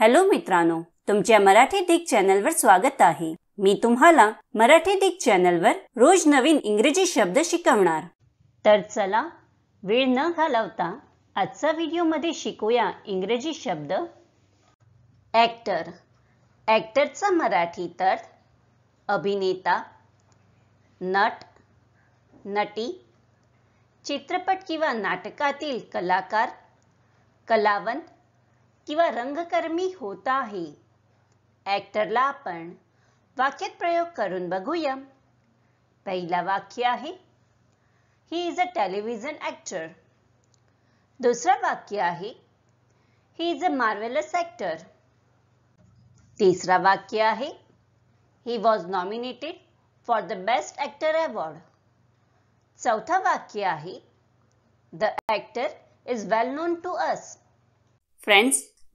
hello मित्रांनो तुमच्या मराठी दिग चॅनलवर स्वागत आहे मी तुम्हाला मराठी दिग चॅनलवर रोज नवीन इंग्रजी शब्द शिकवणार तर चला वेळ न घालवता आजचा व्हिडिओमध्ये शिकूया इंग्रजी शब्द ऍक्टर ऍक्टरचा मराठी तर अभिनेता नट नटी चित्रपट किंवा नाटकातील कलाकार कलावंत किंवा रंगकर्मी होत आहे ॲक्टरला आपण वाक्यात प्रयोग करून बघूया पहिला वाक्य आहे he is a television actor दुसरं वाक्य आहे he is a marvellous actor तिसरा वाक्य आहे he was nominated for the best actor award चौथा वाक्य आहे the actor is well known to us friends